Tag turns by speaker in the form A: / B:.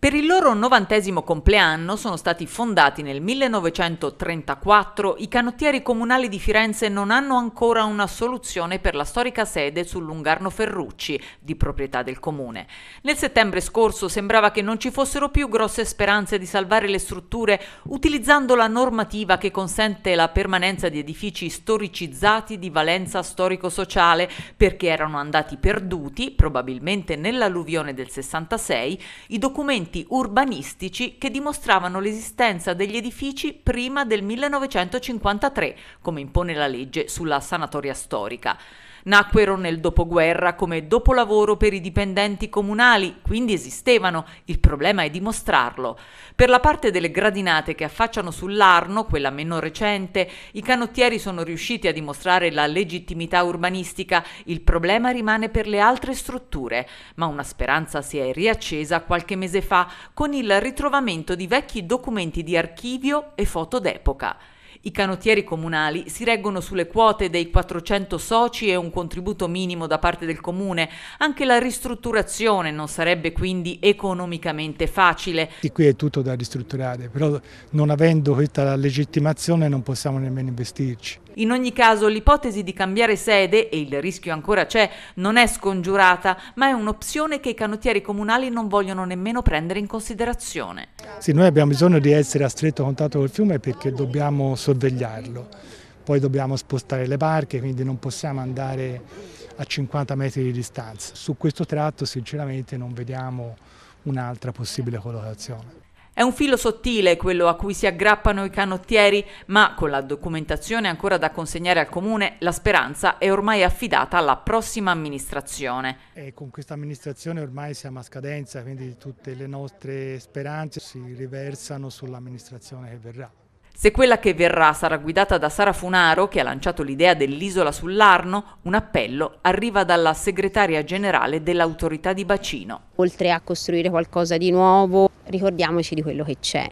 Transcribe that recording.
A: Per il loro novantesimo compleanno sono stati fondati nel 1934, i canottieri comunali di Firenze non hanno ancora una soluzione per la storica sede sul Lungarno Ferrucci, di proprietà del comune. Nel settembre scorso sembrava che non ci fossero più grosse speranze di salvare le strutture utilizzando la normativa che consente la permanenza di edifici storicizzati di valenza storico-sociale perché erano andati perduti, probabilmente nell'alluvione del 66, i documenti documenti urbanistici che dimostravano l'esistenza degli edifici prima del 1953, come impone la legge sulla sanatoria storica. Nacquero nel dopoguerra come dopolavoro per i dipendenti comunali, quindi esistevano, il problema è dimostrarlo. Per la parte delle gradinate che affacciano sull'Arno, quella meno recente, i canottieri sono riusciti a dimostrare la legittimità urbanistica, il problema rimane per le altre strutture, ma una speranza si è riaccesa qualche mese fa con il ritrovamento di vecchi documenti di archivio e foto d'epoca. I canottieri comunali si reggono sulle quote dei 400 soci e un contributo minimo da parte del comune. Anche la ristrutturazione non sarebbe quindi economicamente facile.
B: Sì, qui è tutto da ristrutturare, però non avendo questa legittimazione non possiamo nemmeno investirci.
A: In ogni caso l'ipotesi di cambiare sede, e il rischio ancora c'è, non è scongiurata, ma è un'opzione che i canottieri comunali non vogliono nemmeno prendere in considerazione.
B: Sì, noi abbiamo bisogno di essere a stretto contatto col fiume perché dobbiamo sorvegliarlo, poi dobbiamo spostare le barche, quindi non possiamo andare a 50 metri di distanza. Su questo tratto sinceramente non vediamo un'altra possibile collocazione.
A: È un filo sottile quello a cui si aggrappano i canottieri, ma con la documentazione ancora da consegnare al comune, la speranza è ormai affidata alla prossima amministrazione.
B: E con questa amministrazione ormai siamo a scadenza, quindi tutte le nostre speranze si riversano sull'amministrazione che verrà.
A: Se quella che verrà sarà guidata da Sara Funaro, che ha lanciato l'idea dell'isola sull'Arno, un appello arriva dalla segretaria generale dell'autorità di bacino. Oltre a costruire qualcosa di nuovo, ricordiamoci di quello che c'è.